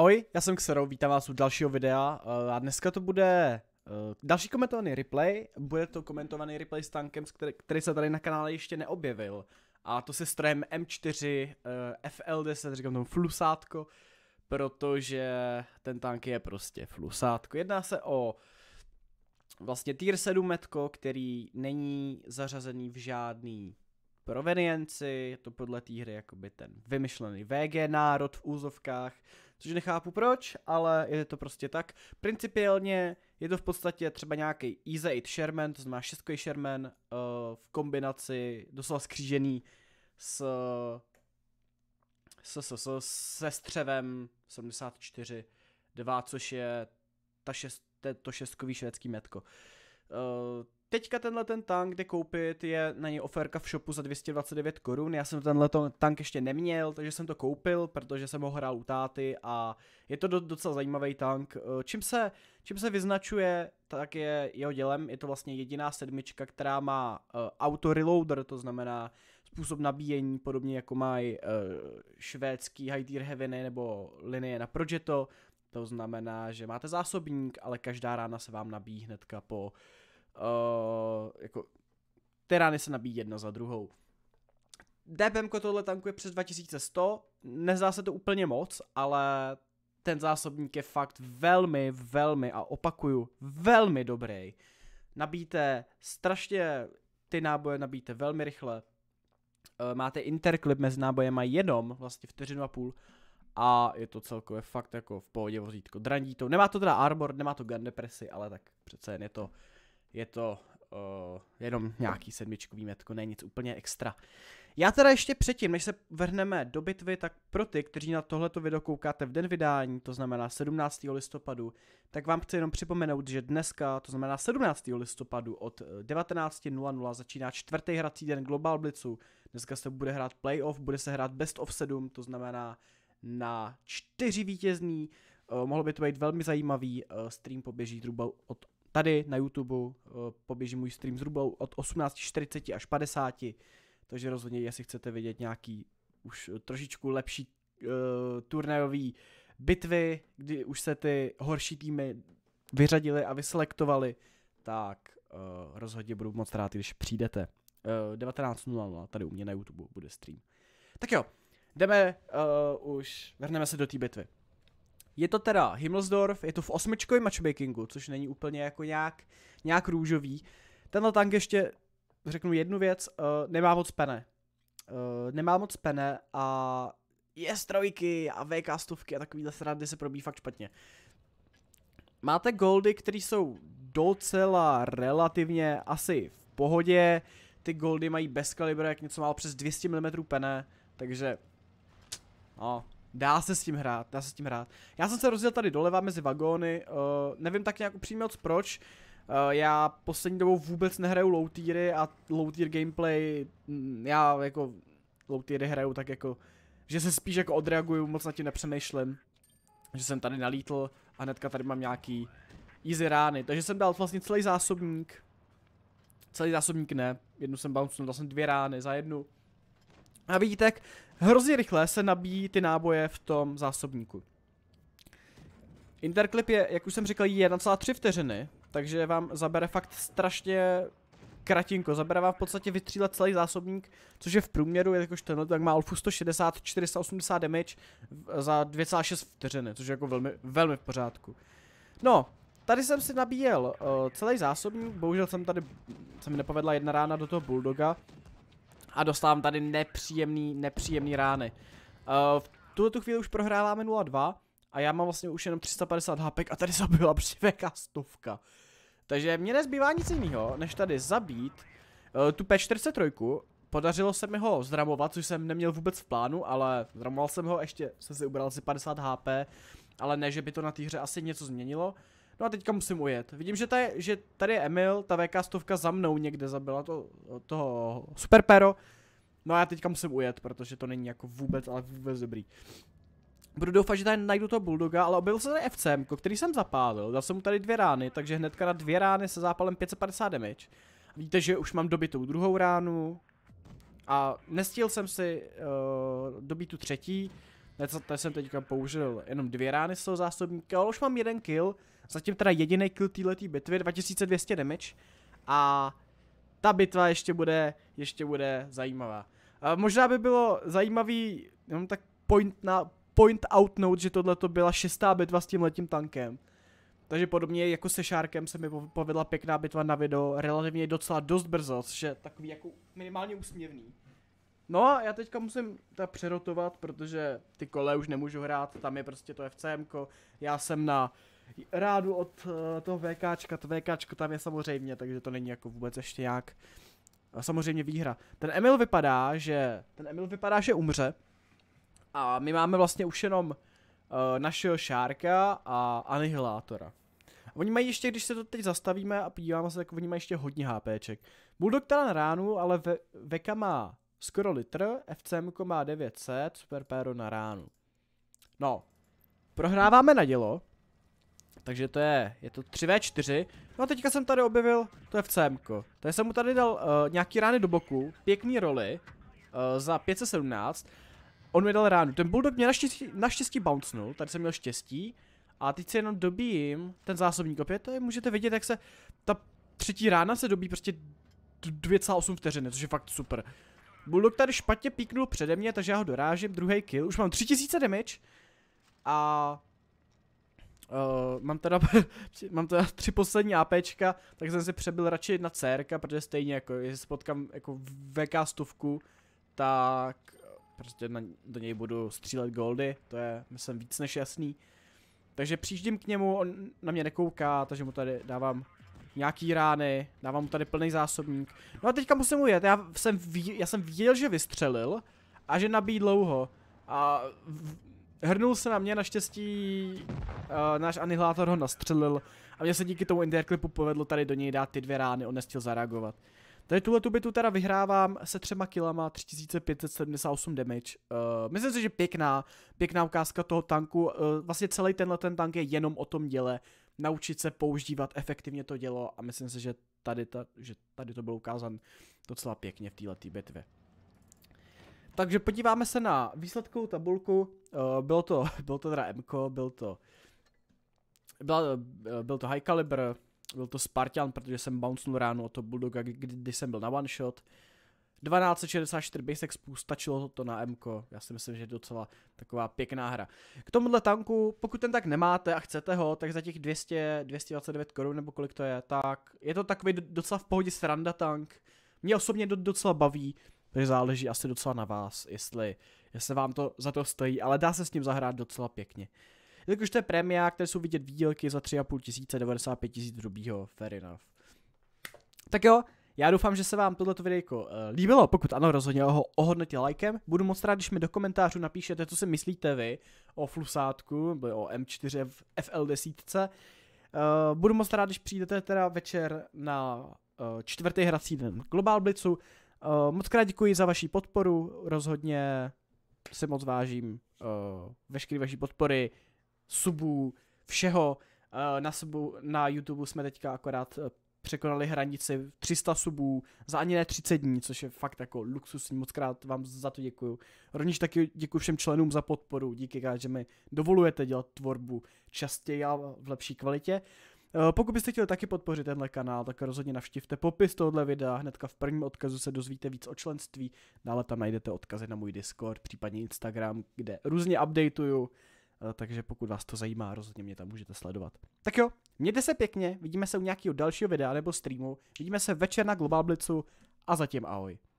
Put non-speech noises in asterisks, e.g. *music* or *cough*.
Ahoj, já jsem Xero, vítám vás u dalšího videa eh, a dneska to bude eh, další komentovaný replay, bude to komentovaný replay s tankem, který, se tady na kanále ještě neobjevil a to se strojem M4 eh, FL10, říkám tomu flusátko, protože ten tank je prostě flusátko. Jedná se o vlastně tier 7 metko, který není zařazený v žádný provenienci, je to podle té hry jakoby ten vymyšlený VG národ v úzovkách, což nechápu proč, ale je to prostě tak. Principiálně je to v podstatě třeba nějaký Easy 8 Sherman, to znamená 6 Sherman uh, v kombinaci doslova skřížený s, s, s, s se střevem 74 2, což je ta šest, to šestkový švédský metko. Uh, teďka tenhle ten tank jde koupit, je na něj oferka v shopu za 229 korun, já jsem tenhle tank ještě neměl, takže jsem to koupil, protože jsem ho hrál u táty a je to docela zajímavý tank. Eh, čím se, čím se vyznačuje, tak je jeho dělem, je to vlastně jediná sedmička, která má uh, eh, auto reloader, to znamená způsob nabíjení, podobně jako mají uh, švédský High Tier nebo linie na Progetto, to znamená, že máte zásobník, ale každá rána se vám nabíjí hnedka po uh, Uh, jako ty rány se nabíjí jedna za druhou. DPM tohle tankuje přes 2100, nezdá se to úplně moc, ale ten zásobník je fakt velmi, velmi a opakuju, velmi dobrý. Nabíte strašně, ty náboje nabíte velmi rychle, eh, máte interklip mezi nábojema jenom vlastně vteřinu a půl a je to celkově fakt jako v pohodě vozítko. Drandí to, nemá to teda armor, nemá to gun depresi, ale tak přece jen je to je to uh, jenom nějaký sedmičkový metko, není nic úplně extra. Já teda ještě předtím, než se vrhneme do bitvy, tak pro ty, kteří na tohleto video koukáte v den vydání, to znamená 17. listopadu, tak vám chci jenom připomenout, že dneska, to znamená 17. listopadu od 19.00 eh, začíná čtvrtý hrací den Global Blitzu. Dneska se bude hrát playoff, bude se hrát best of 7, to znamená na čtyři vítězní. Uh, mohlo by to být velmi zajímavý. Uh, stream poběží zhruba od tady na YouTube, uh, poběží můj stream zhruba od 18.40 až 50. Takže rozhodně, jestli chcete vidět nějaký už trošičku lepší uh, turnajový bitvy, kdy už se ty horší týmy vyřadili a vyselektovali, tak uh, rozhodně budu moc rád, když přijdete. Uh, 19.00 tady u mě na YouTube bude stream. Tak jo, jdeme uh, už, vrhneme se do té bitvy. Je to teda Himmelsdorf, je to v osmičkovém matchmakingu, což není úplně jako nějak, nějak růžový. Tenhle tank ještě, řeknu jednu věc, uh, nemá moc pene. Uh, nemá moc pene a je trojky a VK stovky a takovýhle srandy se probíjí fakt špatně. Máte goldy, které jsou docela relativně asi v pohodě. Ty goldy mají bez kalibra, jak něco málo přes 200 mm pene, takže no, Dá se s tím hrát, dá se s tím hrát. Já jsem se rozdělil tady doleva mezi vagóny, uh, nevím tak nějak upřímně moc proč. Uh, já poslední dobou vůbec nehraju low tiery a low tier gameplay, mm, já jako low tiery hraju tak jako, že se spíš jako odreaguju, moc na tím nepřemýšlím. Že jsem tady nalítl a hnedka tady mám nějaký easy rány, takže jsem dal vlastně celý zásobník. Celý zásobník ne, jednu jsem bouncnul, dal jsem dvě rány za jednu. A vidíte, jak Hrozně rychle se nabíjí ty náboje v tom zásobníku. Interklip je, jak už jsem říkal, 1,3 vteřiny, takže vám zabere fakt strašně kratinko. Zabere vám v podstatě vytřílet celý zásobník, což je v průměru, jakož tenhle, tak má Alfu 160, 480 damage za 2,6 vteřiny, což je jako velmi, velmi v pořádku. No, tady jsem si nabíjel uh, celý zásobník, bohužel jsem tady, se mi nepovedla jedna rána do toho Bulldoga, a dostávám tady nepříjemný, nepříjemný rány. Uh, v tuto tu chvíli už prohráváme 0-2 a já mám vlastně už jenom 350 HP a tady *laughs* zabila přiveká stovka. Takže mě nezbývá nic jiného, než tady zabít uh, tu P43, podařilo se mi ho zdramovat, což jsem neměl vůbec v plánu, ale zdramoval jsem ho, ještě jsem si ubral asi 50 HP, ale ne, že by to na té hře asi něco změnilo. No a teďka musím ujet. Vidím, že, ta že tady je Emil, ta VK stovka za mnou někde zabila to, toho superpero. No a já teďka musím ujet, protože to není jako vůbec, ale vůbec dobrý. Budu doufat, že tady najdu toho buldoga, ale objevil se tady FCM, který jsem zapálil. Dal jsem mu tady dvě rány, takže hnedka na dvě rány se zápalem 550 damage. Víte, že už mám dobitou druhou ránu. A nestihl jsem si uh, dobít tu třetí, Neco, tady to jsem teďka použil jenom dvě rány z toho zásobníka, ale už mám jeden kill. Zatím teda jediný kill této bitvy, 2200 damage. A ta bitva ještě bude, ještě bude zajímavá. A možná by bylo zajímavý, jenom tak point, na, point out note, že tohle to byla šestá bitva s tím letím tankem. Takže podobně jako se Šárkem se mi povedla pěkná bitva na video relativně docela dost brzo, což je takový jako minimálně úsměvný. No a já teďka musím ta přerotovat, protože ty kole už nemůžu hrát, tam je prostě to FCM, ko. já jsem na rádu od eh, toho toho VKčka, to VKčko tam je samozřejmě, takže to není jako vůbec ještě jak. A samozřejmě výhra. Ten Emil vypadá, že ten Emil vypadá, že umře. A my máme vlastně už jenom uh, našeho Šárka a Anihilátora. A oni mají ještě, když se to teď zastavíme a podíváme se, tak oni mají ještě hodně HPček. Bulldog teda na ránu, ale ve, Veka má Skoro litr, FCM má 900, Super Péro na ránu. No, prohráváme na dělo, takže to je, je to 3v4. No a teďka jsem tady objevil to FCM. -ko. To jsem mu tady dal uh, nějaký rány do boku, pěkný roli, uh, za 517. On mi dal ránu. Ten Bulldog mě naštěstí, naštěstí bouncnul, tady jsem měl štěstí. A teď se jenom dobíjím ten zásobník opět, tady můžete vidět, jak se ta třetí rána se dobí prostě 2,8 vteřiny, což je fakt super. Bulldog tady špatně píknul přede mě, takže já ho dorážím, druhý kill, už mám 3000 damage. A Uh, mám teda, *laughs* mám teda tři poslední APčka, tak jsem si přebyl radši na CRka, protože stejně jako, jestli potkám jako VK stovku, tak prostě na, do něj budu střílet goldy, to je, myslím, víc než jasný. Takže přijíždím k němu, on na mě nekouká, takže mu tady dávám nějaký rány, dávám mu tady plný zásobník. No a teďka musím ujet, já jsem, ví, já jsem viděl, že vystřelil a že nabíjí dlouho. A hrnul se na mě, naštěstí uh, náš anihilátor ho nastřelil a mě se díky tomu interklipu povedlo tady do něj dát ty dvě rány, on nestil zareagovat. Tady tuhle tu bytu teda vyhrávám se třema kilama, 3578 damage. Uh, myslím si, že pěkná, pěkná ukázka toho tanku. Uh, vlastně celý tenhle ten tank je jenom o tom děle naučit se používat efektivně to dělo a myslím si, že tady, ta, že tady to bylo ukázané docela pěkně v této bitvě. Takže podíváme se na výsledkovou tabulku. Eh, bylo to, *laughs* bylo to teda MK, byl to, byla, eh, byl to High Caliber, byl to Spartan, protože jsem bouncnul ráno od toho Bulldoga, kdy, kdy jsem byl na one shot. Uh, 1264 Basic Spoost, stačilo to na MK. Já si myslím, že je docela taková pěkná hra. K tomuhle tanku, pokud ten tak nemáte a chcete ho, tak za těch 200, 229 korun nebo kolik to je, tak je to takový docela v pohodě sranda tank. Mě osobně docela baví, takže záleží asi docela na vás, jestli, jestli vám to za to stojí, ale dá se s ním zahrát docela pěkně. Jakož to je premiá, které jsou vidět výdělky za 3,5 tisíce, 95 tisíc hrubýho, fair enough. Tak jo, já doufám, že se vám tohleto videjko eh, líbilo, pokud ano, rozhodně ho ohodnotě lajkem. Budu moc rád, když mi do komentářů napíšete, co si myslíte vy o flusátku, o M4 v FL10. Uh, eh, budu moc rád, když přijdete teda večer na uh, čtvrtý hrací den Global Blitzu. Uh, moc krát děkuji za vaši podporu, rozhodně si moc vážím uh, veškeré vaší podpory, subů, všeho. Uh, na, subu, na YouTube jsme teďka akorát překonali hranici 300 subů za ani ne 30 dní, což je fakt jako luxusní, moc krát vám za to děkuju. Rovněž taky děkuji všem členům za podporu, díky že mi dovolujete dělat tvorbu častěji a v lepší kvalitě. Eh, pokud byste chtěli taky podpořit tenhle kanál, tak rozhodně navštivte popis tohoto videa, hnedka v prvním odkazu se dozvíte víc o členství, dále tam najdete odkazy na můj Discord, případně Instagram, kde různě updateuju Eh, takže pokud vás to zajímá, rozhodně mě tam můžete sledovat. Tak jo, mějte se pěkně, vidíme se u nějakého dalšího videa nebo streamu, vidíme se večer na Global Blitzu a zatím ahoj.